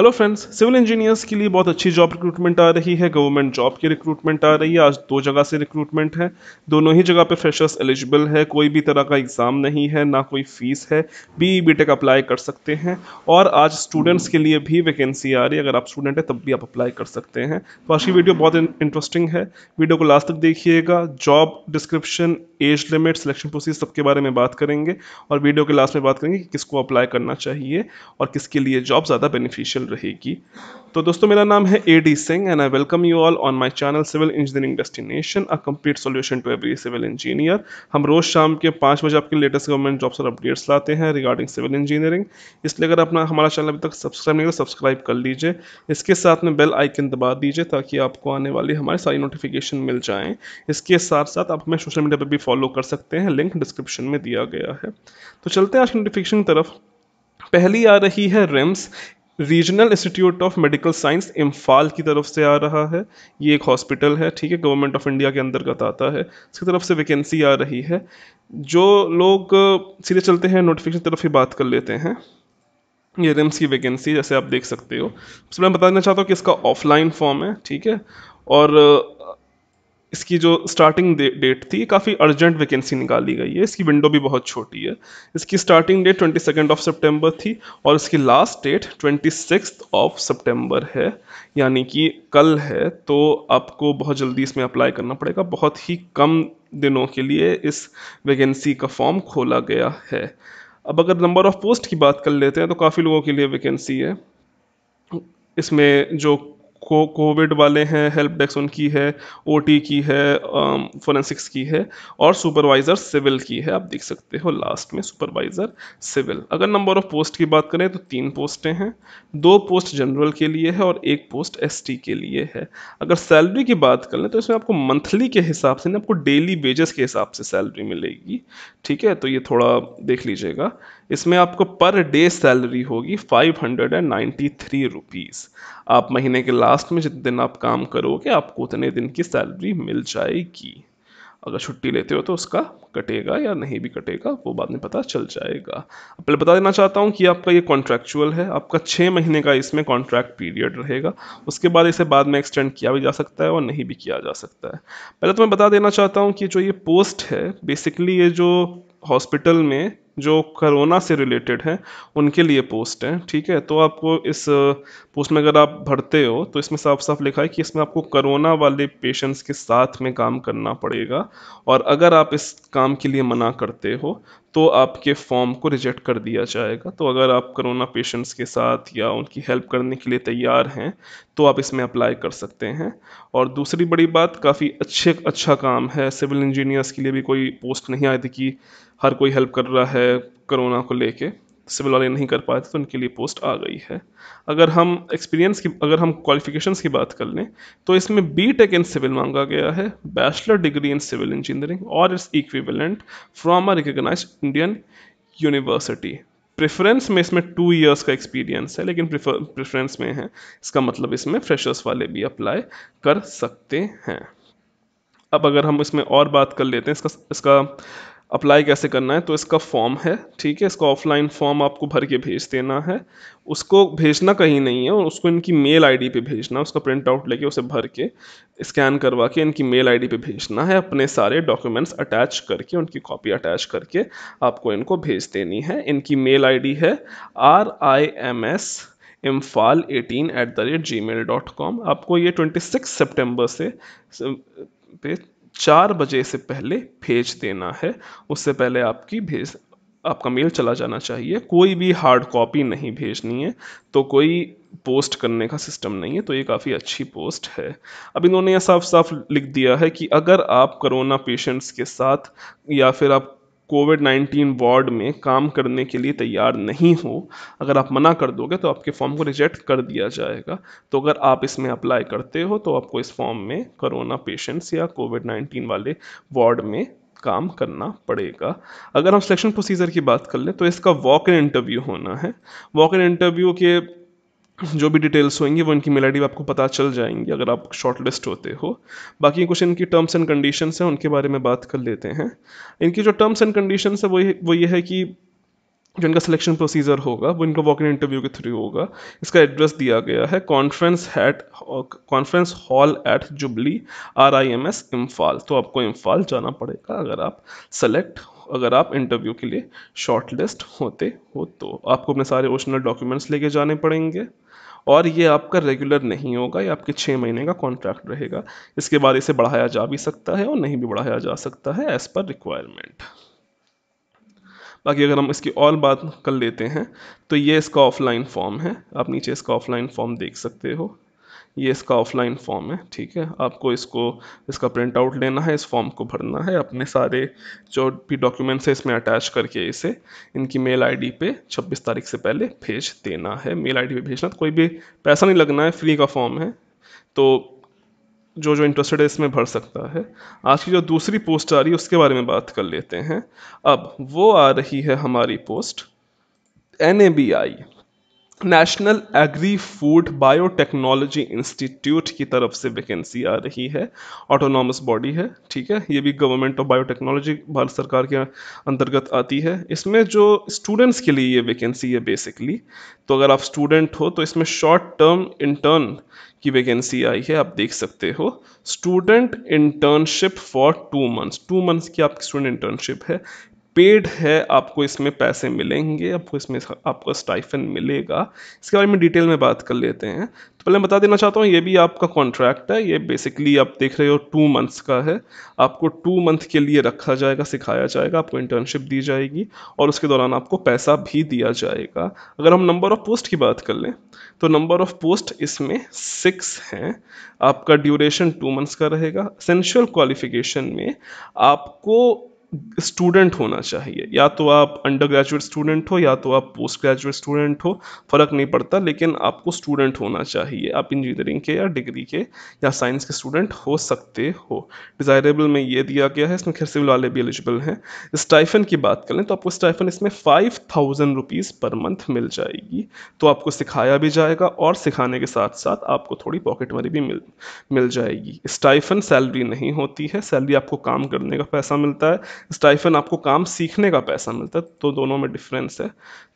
hello friends civil engineers के लिए बहुत अच्छी जॉब रिक्रूटमेंट आ रही है गवर्नमेंट जॉब की रिक्रूटमेंट आ रही है आज दो जगह से रिक्रूटमेंट है दोनों ही जगह पे फ्रेशर्स एलिजिबल है कोई भी तरह का एग्ज़ाम नहीं है ना कोई फीस है बी बी टेक अप्लाई कर सकते हैं और आज स्टूडेंट्स के लिए भी वैकेंसी आ रही है अगर आप स्टूडेंट हैं तब भी आप अप्लाई कर सकते हैं तो आज की वीडियो बहुत इंटरेस्टिंग है वीडियो को लास्ट तक देखिएगा job description age limit selection process सबके बारे में बात करेंगे और वीडियो के लास्ट में बात करेंगे कि किसको अप्लाई करना चाहिए और किसके लिए जॉब ज़्यादा बेनिफिशियल रहेगी तो दोस्तों मेरा नाम है A D Singh and I welcome you all on my channel civil engineering destination a complete solution to every civil engineer हम रोज़ शाम के पाँच बजे आपके लेटेस्ट गवर्नमेंट जॉब्स और अपडेट्स लाते हैं रिगार्डिंग सिविल इंजीनियरिंग इसलिए अगर अपना हमारा चैनल अभी तक सब्सक्राइब नहीं किया सब्सक्राइब कर लीजिए इसके साथ में बेल आइकन दबा दीजिए ताकि आपको आने वाली हमारी सारी नोटिफिकेशन मिल जाएँ इसके साथ साथ आप हमें सोशल मीडिया पर भी फॉलो कर सकते हैं लिंक डिस्क्रिप्शन में दिया गया है तो चलते हैं आज नोटिफिकेशन की तरफ पहली आ रही है RIMS Regional Institute of Medical Science Imphal की तरफ से आ रहा है ये एक हॉस्पिटल है ठीक है गवर्नमेंट ऑफ इंडिया के अंतर्गत आता है इसकी तरफ से वैकेंसी आ रही है जो लोग सीधे चलते हैं नोटिफिकेशन तरफ ही बात कर लेते हैं ये रिम्स की वैकेंसी जैसे आप देख सकते हो उसमें मैं बताना चाहता हूँ कि इसका ऑफलाइन फॉर्म है ठीक है और इसकी जो स्टार्टिंग डेट थी काफ़ी अर्जेंट वैकेंसी निकाली गई है इसकी विंडो भी बहुत छोटी है इसकी starting date twenty second of सितंबर थी और इसकी last date twenty six of सितंबर है यानी कि कल है तो आपको बहुत जल्दी इसमें अप्लाई करना पड़ेगा बहुत ही कम दिनों के लिए इस वैकेंसी का फॉर्म खोला गया है अब अगर नंबर ऑफ पोस्ट की बात कर लेते हैं तो काफ़ी लोगों के लिए वैकेंसी है इसमें जो को कोविड वाले हैं हेल्प डेस्क उनकी है ओ की है फोरेंसिक्स um, की है और सुपरवाइज़र सिविल की है आप देख सकते हो लास्ट में सुपरवाइज़र सिविल अगर नंबर ऑफ पोस्ट की बात करें तो तीन पोस्टें हैं दो पोस्ट जनरल के लिए है और एक पोस्ट एस के लिए है अगर सैलरी की बात कर लें तो इसमें आपको मंथली के हिसाब से ना आपको डेली वेजेस के हिसाब से सैलरी मिलेगी ठीक है तो ये थोड़ा देख लीजिएगा इसमें आपको पर डे सैलरी होगी five hundred and ninety three rupees आप महीने के लास्ट लास्ट में जितने दिन आप काम करोगे आपको उतने दिन की सैलरी मिल जाएगी अगर छुट्टी लेते हो तो उसका कटेगा या नहीं भी कटेगा वो बाद में पता चल जाएगा पहले बता देना चाहता हूँ कि आपका ये कॉन्ट्रैक्चुअल है आपका छः महीने का इसमें कॉन्ट्रैक्ट पीरियड रहेगा उसके बाद इसे बाद में एक्सटेंड किया भी जा सकता है और नहीं भी किया जा सकता है पहले तो मैं बता देना चाहता हूँ कि जो ये पोस्ट है बेसिकली ये जो हॉस्पिटल में जो करोना से रिलेटेड हैं उनके लिए पोस्ट है ठीक है तो आपको इस पोस्ट में अगर आप भरते हो तो इसमें साफ साफ लिखा है कि इसमें आपको करोना वाले पेशेंट्स के साथ में काम करना पड़ेगा और अगर आप इस काम के लिए मना करते हो तो आपके फॉर्म को रिजेक्ट कर दिया जाएगा तो अगर आप करोना पेशेंट्स के साथ या उनकी हेल्प करने के लिए तैयार हैं तो आप इसमें अप्लाई कर सकते हैं और दूसरी बड़ी बात काफ़ी अच्छे अच्छा काम है सिविल इंजीनियर्स के लिए भी कोई पोस्ट नहीं आई थी कि हर कोई हेल्प कर रहा है कोरोना को लेके सिविल वाले नहीं कर पाए थे तो उनके लिए पोस्ट आ गई है अगर हम एक्सपीरियंस की अगर हम क्वालिफिकेशंस की बात कर लें तो इसमें बी टेक इन सिविल मांगा गया है bachelor degree in civil engineering और its equivalent from a recognise Indian university preference में इसमें टू इयर्स का एक्सपीरियंस है लेकिन प्रेफरेंस में है इसका मतलब इसमें फ्रेशर्स वाले भी अप्लाई कर सकते हैं अब अगर हम इसमें और बात कर लेते हैं इसका इसका अप्लाई कैसे करना है तो इसका फॉर्म है ठीक है इसका ऑफलाइन फॉर्म आपको भर के भेज देना है उसको भेजना कहीं नहीं है और उसको इनकी मेल आईडी पे भेजना है उसका प्रिंट आउट लेके उसे भर के स्कैन करवा के इनकी मेल आईडी पे भेजना है अपने सारे डॉक्यूमेंट्स अटैच करके उनकी कॉपी अटैच करके आपको इनको भेज देनी है इनकी मेल आई है R I M S Imphal eighteen at the rate Gmail dot com आपको ये ट्वेंटी सिक्स सेप्टेम्बर से पे चार बजे से पहले भेज देना है उससे पहले आपकी भेज आपका मेल चला जाना चाहिए कोई भी हार्ड कॉपी नहीं भेजनी है तो कोई पोस्ट करने का सिस्टम नहीं है तो ये काफ़ी अच्छी पोस्ट है अब इन्होंने यह साफ साफ लिख दिया है कि अगर आप कोरोना पेशेंट्स के साथ या फिर आप कोविड 19 वार्ड में काम करने के लिए तैयार नहीं हो अगर आप मना कर दोगे तो आपके फॉर्म को रिजेक्ट कर दिया जाएगा तो अगर आप इसमें अप्लाई करते हो तो आपको इस फॉर्म में कोरोना पेशेंट्स या कोविड 19 वाले वार्ड में काम करना पड़ेगा अगर हम सिलेक्शन प्रोसीजर की बात कर लें तो इसका वॉक इन इंटरव्यू होना है वॉक इन इंटरव्यू के जो भी डिटेल्स होंगी वो इनकी मेल आई आपको पता चल जाएंगी अगर आप शॉर्ट लिस्ट होते हो बाकी कुछ इनकी टर्म्स एंड कंडीशन हैं उनके बारे में बात कर लेते हैं इनकी जो टर्म्स एंड कंडीशन है वो वो ये है कि जो इनका सिलेक्शन प्रोसीजर होगा वो इनका वॉक इन इंटरव्यू के थ्रू होगा इसका एड्रेस दिया गया है conference hat conference hall at Jubilee R I M S Imphal तो आपको इम्फाल जाना पड़ेगा अगर आप सेलेक्ट अगर आप इंटरव्यू के लिए शॉर्ट लिस्ट होते हो तो आपको अपने सारे ओरिजिनल डॉक्यूमेंट्स लेके जाने पड़ेंगे और ये आपका रेगुलर नहीं होगा ये आपके छः महीने का कॉन्ट्रैक्ट रहेगा इसके बाद इसे बढ़ाया जा भी सकता है और नहीं भी बढ़ाया जा सकता है एज़ पर रिक्वायरमेंट बाकी अगर हम इसकी और बात कर लेते हैं तो ये इसका ऑफलाइन फॉर्म है आप नीचे इसका ऑफलाइन फॉर्म देख सकते हो ये इसका ऑफलाइन फॉर्म है ठीक है आपको इसको इसका प्रिंट आउट लेना है इस फॉर्म को भरना है अपने सारे जो भी डॉक्यूमेंट्स है इसमें अटैच करके इसे इनकी मेल आईडी पे 26 तारीख से पहले भेज देना है मेल आईडी पे भेजना कोई भी पैसा नहीं लगना है फ्री का फॉर्म है तो जो जो इंटरेस्टेड है इसमें भर सकता है आज की जो दूसरी पोस्ट आ रही है उसके बारे में बात कर लेते हैं अब वो आ रही है हमारी post N A B I national agri food biotechnology institute की तरफ से वैकेंसी आ रही है ऑटोनॉमस बॉडी है ठीक है ये भी गवर्नमेंट ऑफ बायोटेक्नोलॉजी भारत सरकार के अंतर्गत आती है इसमें जो स्टूडेंट्स के लिए ये वैकेंसी है बेसिकली तो अगर आप स्टूडेंट हो तो इसमें शॉर्ट टर्म इंटर्न की वैकेंसी आई है आप देख सकते हो student internship for two months two months की आपकी स्टूडेंट इंटर्नशिप है पेड है आपको इसमें पैसे मिलेंगे आपको इसमें आपका स्टाइफन मिलेगा इसके बारे में डिटेल में बात कर लेते हैं तो पहले बता देना चाहता हूँ ये भी आपका कॉन्ट्रैक्ट है ये बेसिकली आप देख रहे हो टू मंथ्स का है आपको टू मंथ के लिए रखा जाएगा सिखाया जाएगा आपको इंटर्नशिप दी जाएगी और उसके दौरान आपको पैसा भी दिया जाएगा अगर हम नंबर ऑफ पोस्ट की बात कर लें तो नंबर ऑफ पोस्ट इसमें सिक्स हैं आपका ड्यूरेशन टू मंथ्स का रहेगा सेंशल क्वालिफिकेशन में आपको स्टूडेंट होना चाहिए या तो आप अंडर ग्रेजुएट स्टूडेंट हो या तो आप पोस्ट ग्रेजुएट स्टूडेंट हो फ़र्क नहीं पड़ता लेकिन आपको स्टूडेंट होना चाहिए आप इंजीनियरिंग के या डिग्री के या साइंस के स्टूडेंट हो सकते हो डिज़ायरेबल में ये दिया गया है इसमें खैर सिविल वाले भी एलिजिबल हैं स्टाइफन की बात करें तो आपको स्टाइफन इसमें five thousand rupees per month मिल जाएगी तो आपको सिखाया भी जाएगा और सिखाने के साथ साथ आपको थोड़ी पॉकेट मनी भी मिल मिल जाएगी स्टाइफन सैलरी नहीं होती है सैलरी आपको काम करने का पैसा मिलता है स्टाइफन आपको काम सीखने का पैसा मिलता है तो दोनों में डिफरेंस है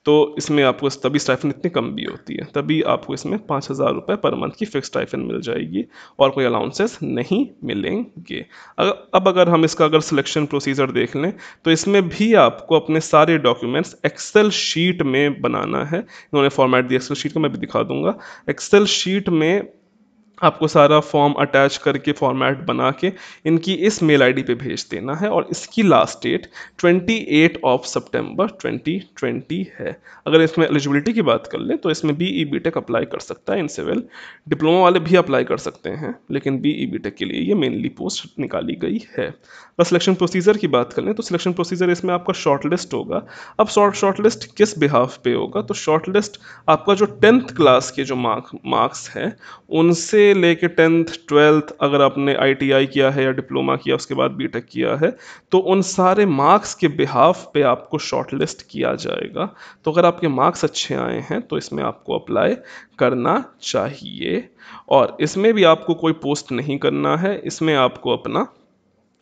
तो इसमें आपको तभी स्टाइफन इतनी कम भी होती है तभी आपको इसमें पाँच हज़ार रुपये पर मंथ की फिक्स स्टाइफन मिल जाएगी और कोई अलाउंसेस नहीं मिलेंगे अगर अब अगर हम इसका अगर सिलेक्शन प्रोसीजर देख लें तो इसमें भी आपको अपने सारे डॉक्यूमेंट्स एक्सेल शीट में बनाना है इन्होंने फॉर्मेट दिया एक्सेल शीट का मैं भी दिखा दूंगा एक्सेल शीट में आपको सारा फॉर्म अटैच करके फॉर्मेट बना के इनकी इस मेल आईडी पे भेज देना है और इसकी लास्ट डेट 28 ऑफ सितंबर 2020 है अगर इसमें एलिजिबिलिटी की बात कर ले तो इसमें B E B tech apply कर सकता है इन सिविल डिप्लोमा वाले भी अप्लाई कर सकते हैं लेकिन बी ई बी टेक के लिए ये मेनली पोस्ट निकाली गई है अगर सिलेक्शन प्रोसीजर की बात कर लें तो सिलेक्शन e प्रोसीजर e तो इसमें आपका शॉर्ट लिस्ट होगा अब शॉर्ट शॉर्ट लिस्ट किस बिहाफ पे होगा तो शॉर्ट लिस्ट आपका जो टेंथ क्लास के जो मार्क मार्क्स हैं उनसे से लेके टेंथ ट्वेल्थ अगर आपने आईटीआई किया है या डिप्लोमा किया उसके बाद बीटेक किया है तो उन सारे मार्क्स के बिहाफ पे आपको शॉर्टलिस्ट किया जाएगा तो अगर आपके मार्क्स अच्छे आए हैं तो इसमें आपको अप्लाई करना चाहिए और इसमें भी आपको कोई पोस्ट नहीं करना है इसमें आपको अपना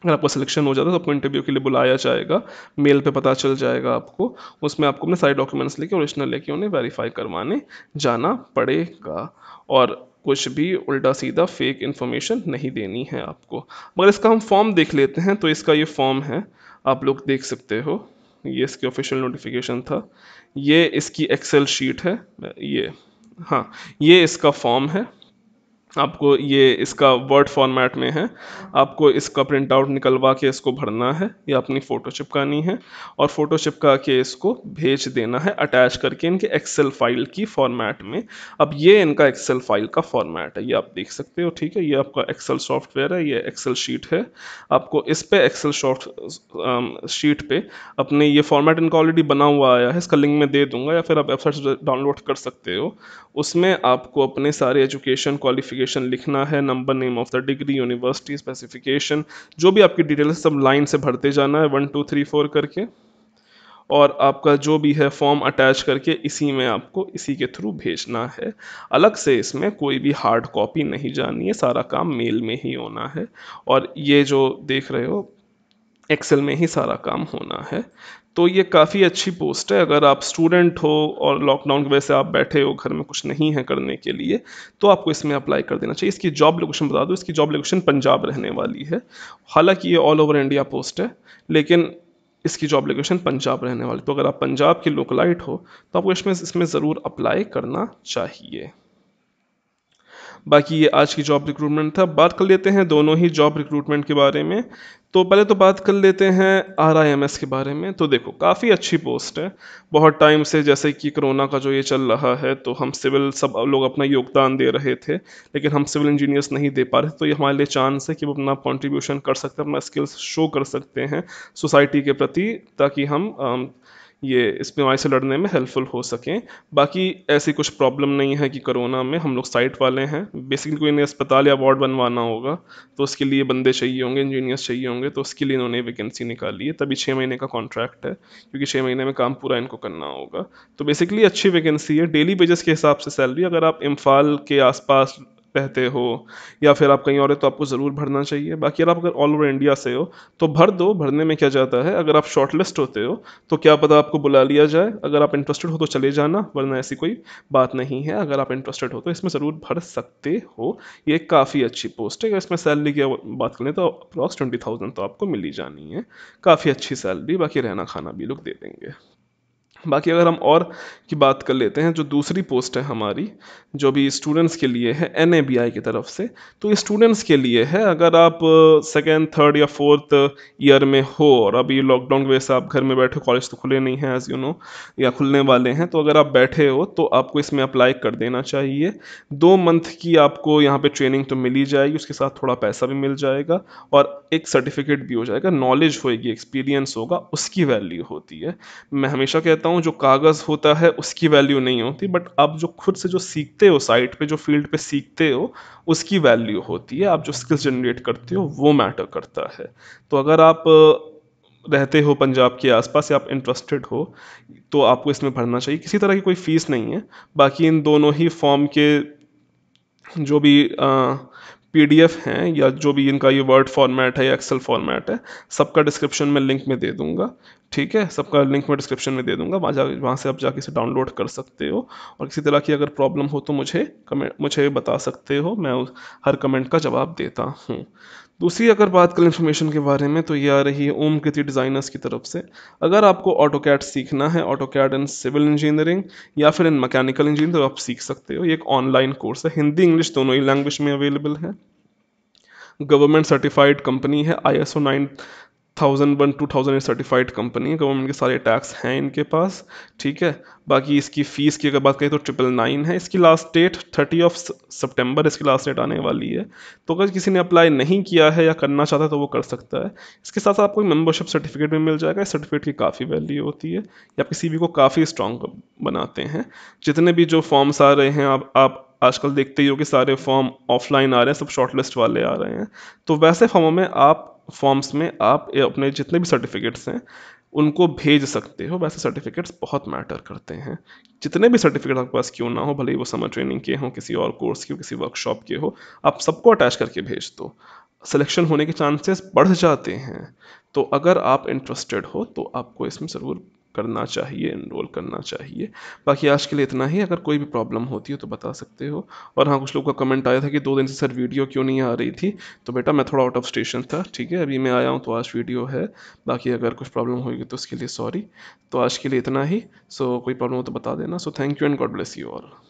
अगर आपका सिलेक्शन हो जाता है तो आपको इंटरव्यू के लिए बुलाया जाएगा मेल पे पता चल जाएगा आपको उसमें आपको अपने सारे डॉक्यूमेंट्स लेके ओरिजिनल लेके उन्हें वेरीफाई करवाने जाना पड़ेगा और कुछ भी उल्टा सीधा फेक इन्फॉर्मेशन नहीं देनी है आपको मगर इसका हम फॉर्म देख लेते हैं तो इसका ये फॉर्म है आप लोग देख सकते हो ये इसकी ऑफिशियल नोटिफिकेशन था ये इसकी एक्सेल शीट है ये हाँ ये इसका फॉर्म है आपको ये इसका वर्ड फॉर्मेट में है आपको इसका प्रिंट आउट निकलवा के इसको भरना है या अपनी फ़ोटो चिपकानी है और फ़ोटो चिपका के इसको भेज देना है अटैच करके इनके एक्सेल फाइल की फॉर्मेट में अब ये इनका एक्सेल फाइल का फॉर्मेट है ये आप देख सकते हो ठीक है ये आपका एक्सेल सॉफ्टवेयर है ये एक्सेल शीट है आपको इस पर एक्सेल सॉफ्ट शीट पर अपने ये फॉर्मेट इनका ऑलरेडी बना हुआ आया है इसका लिंक मैं दे दूंगा या फिर आप वेबसाइट डाउनलोड कर सकते हो उसमें आपको अपने सारे एजुकेशन क्वालिफिकेशन स्पेसिफिकेशन लिखना है number name of the degree university specification जो भी आपकी डिटेल सब लाइन से भरते जाना है वन टू थ्री फोर करके और आपका जो भी है फॉर्म अटैच करके इसी में आपको इसी के थ्रू भेजना है अलग से इसमें कोई भी हार्ड कॉपी नहीं जानी है सारा काम मेल में ही होना है और ये जो देख रहे हो एक्सेल में ही सारा काम होना है तो ये काफ़ी अच्छी पोस्ट है अगर आप स्टूडेंट हो और लॉकडाउन की वजह से आप बैठे हो घर में कुछ नहीं है करने के लिए तो आपको इसमें अप्लाई कर देना चाहिए इसकी जॉब लोकेशन बता दो इसकी जॉब लोकेशन पंजाब रहने वाली है हालांकि ये ऑल ओवर इंडिया पोस्ट है लेकिन इसकी जॉब लोकेशन पंजाब रहने वाली तो अगर आप पंजाब के लोकलाइट हो तो आपको इसमें इसमें ज़रूर अप्लाई करना चाहिए बाकी ये आज की जॉब रिक्रूटमेंट था बात कर लेते हैं दोनों ही जॉब रिक्रूटमेंट के बारे में तो पहले तो बात कर लेते हैं आर आई एम एस के बारे में तो देखो काफ़ी अच्छी पोस्ट है बहुत टाइम से जैसे कि कोरोना का जो ये चल रहा है तो हम सिविल सब लोग अपना योगदान दे रहे थे लेकिन हम सिविल इंजीनियर्स नहीं दे पा रहे तो ये हमारे लिए चांस है कि वो अपना कॉन्ट्रीब्यूशन कर सकते हैं अपना स्किल्स शो कर सकते हैं सोसाइटी के प्रति ताकि हम um, ये बीमारी से लड़ने में हेल्पफुल हो सकें बाकी ऐसी कुछ प्रॉब्लम नहीं है कि कोरोना में हम लोग साइट वाले हैं बेसिकली कोई इन्हें अस्पताल या वार्ड बनवाना होगा तो उसके लिए बंदे चाहिए होंगे इंजीनियर्स चाहिए होंगे तो उसके लिए इन्होंने वैकेंसी निकाली है तभी छः महीने का कॉन्ट्रैक्ट है क्योंकि छः महीने में काम पूरा इनको करना होगा तो बेसिकली अच्छी वैकेंसी है डेली वेजेस के हिसाब से सैलरी अगर आप इम्फाल के आसपास रहते हो या फिर आप कहीं और है तो आपको ज़रूर भरना चाहिए बाकी अगर आप अगर ऑल ओवर इंडिया से हो तो भर दो भरने में क्या जाता है अगर आप शॉर्ट लिस्ट होते हो तो क्या पता आपको बुला लिया जाए अगर आप इंटरेस्टेड हो तो चले जाना वरना ऐसी कोई बात नहीं है अगर आप इंटरेस्टेड हो तो इसमें ज़रूर भर सकते हो ये काफ़ी अच्छी पोस्ट है इसमें सैलरी की बात करें तो अप्रॉक्स ट्वेंटी थाउजेंड तो आपको मिली जानी है काफ़ी अच्छी सैलरी बाकी रहना खाना भी लोग दे देंगे बाकी अगर हम और की बात कर लेते हैं जो दूसरी पोस्ट है हमारी जो भी स्टूडेंट्स के लिए है एन की तरफ से तो स्टूडेंट्स के लिए है अगर आप सेकेंड थर्ड या फोर्थ ईयर में हो और अभी लॉकडाउन की वजह से आप घर में बैठे कॉलेज तो खुले नहीं हैं एज यू नो या खुलने वाले हैं तो अगर आप बैठे हो तो आपको इसमें अप्लाई कर देना चाहिए दो मंथ की आपको यहाँ पर ट्रेनिंग तो मिली जाएगी उसके साथ थोड़ा पैसा भी मिल जाएगा और एक सर्टिफिकेट भी हो जाएगा नॉलेज होएगी एक्सपीरियंस होगा उसकी वैल्यू होती है मैं हमेशा कहता हूँ हूँ जो कागज़ होता है उसकी वैल्यू नहीं होती बट आप जो खुद से जो सीखते हो साइट पे जो फील्ड पे सीखते हो उसकी वैल्यू होती है आप जो स्किल्स जनरेट करते हो वो मैटर करता है तो अगर आप रहते हो पंजाब के आसपास या आप इंटरेस्टेड हो तो आपको इसमें भरना चाहिए किसी तरह की कोई फ़ीस नहीं है बाकी इन दोनों ही फॉर्म के जो भी आ, पी हैं या जो भी इनका ये वर्ड फॉर्मेट है या एक्सेल फॉर्मेट है सबका डिस्क्रिप्शन में लिंक में दे दूंगा ठीक है सबका लिंक में डिस्क्रिप्शन में दे दूंगा वहाँ जा वहाँ से आप जाके इसे डाउनलोड कर सकते हो और किसी तरह की अगर प्रॉब्लम हो तो मुझे कमेंट मुझे बता सकते हो मैं हर कमेंट का जवाब देता हूँ दूसरी अगर बात करें इन्फॉर्मेशन के बारे में तो ये आ रही है ओम कृति डिज़ाइनर्स की तरफ से अगर आपको ऑटो कैट सीखना है AutoCAD in civil engineering या फिर इन मैकेनिकल इंजीनियरिंग तो आप सीख सकते हो ये एक ऑनलाइन कोर्स है हिंदी इंग्लिश दोनों ही लैंग्वेज में अवेलेबल है गवर्नमेंट सर्टिफाइड कंपनी है I S O nine thousand one two thousand eight certified company है गवर्नमेंट के सारे टैक्स हैं इनके पास ठीक है बाकी इसकी फ़ीस की अगर बात करें तो ट्रिपल नाइन है इसकी लास्ट डेट थर्टी ऑफ सितंबर इसकी लास्ट डेट आने वाली है तो अगर किसी ने अप्लाई नहीं किया है या करना चाहता है तो वो कर सकता है इसके साथ आपको मेम्बरशिप सर्टिफिकेट भी मिल जाएगा इस सर्टिफिकेट की काफ़ी वैल्यू होती है या किसी भी को काफ़ी स्ट्रॉन्ग बनाते हैं जितने भी जो फॉर्म्स आ रहे हैं आप आप आजकल देखते ही हो कि सारे फॉर्म ऑफलाइन आ रहे हैं सब शॉर्टलिस्ट वाले आ रहे हैं तो वैसे फॉर्मों में आप फॉर्म्स में आप अपने जितने भी सर्टिफिकेट्स हैं उनको भेज सकते हो वैसे सर्टिफिकेट्स बहुत मैटर करते हैं जितने भी सर्टिफिकेट आपके पास क्यों ना हो भले ही वो समर ट्रेनिंग के हों किसी और कोर्स के किसी वर्कशॉप के हो आप सबको अटैच करके भेज दो सिलेक्शन होने के चांसेस बढ़ जाते हैं तो अगर आप इंटरेस्टेड हो तो आपको इसमें ज़रूर करना चाहिए इनरोल करना चाहिए बाकी आज के लिए इतना ही अगर कोई भी प्रॉब्लम होती हो तो बता सकते हो और हाँ कुछ लोगों का कमेंट आया था कि दो दिन से सर वीडियो क्यों नहीं आ रही थी तो बेटा मैं थोड़ा आउट ऑफ स्टेशन था ठीक है अभी मैं आया हूँ तो आज वीडियो है बाकी अगर कुछ प्रॉब्लम होगी तो उसके लिए सॉरी तो आज के लिए इतना ही सो कोई प्रॉब्लम हो तो बता देना so thank you and God bless you all